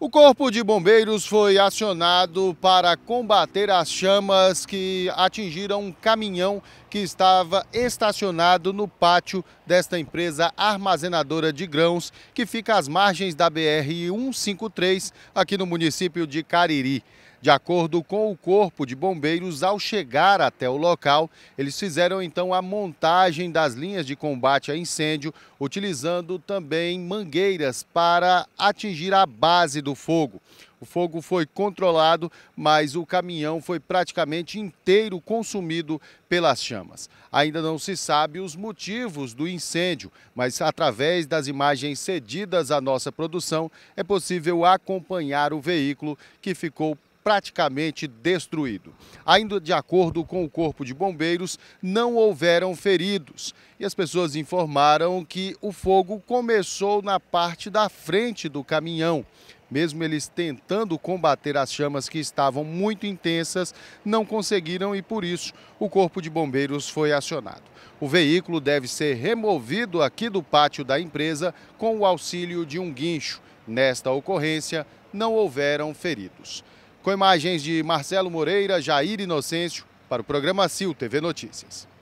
O Corpo de Bombeiros foi acionado para combater as chamas que atingiram um caminhão que estava estacionado no pátio desta empresa armazenadora de grãos, que fica às margens da BR-153, aqui no município de Cariri. De acordo com o Corpo de Bombeiros, ao chegar até o local, eles fizeram então a montagem das linhas de combate a incêndio, utilizando também mangueiras para atingir a base do fogo. O fogo foi controlado, mas o caminhão foi praticamente inteiro consumido pelas chamas. Ainda não se sabe os motivos do incêndio, mas através das imagens cedidas à nossa produção é possível acompanhar o veículo que ficou praticamente destruído. Ainda de acordo com o Corpo de Bombeiros, não houveram feridos e as pessoas informaram que o fogo começou na parte da frente do caminhão. Mesmo eles tentando combater as chamas que estavam muito intensas, não conseguiram e por isso o Corpo de Bombeiros foi acionado. O veículo deve ser removido aqui do pátio da empresa com o auxílio de um guincho. Nesta ocorrência, não houveram feridos com imagens de Marcelo Moreira, Jair Inocêncio, para o programa CIL TV Notícias.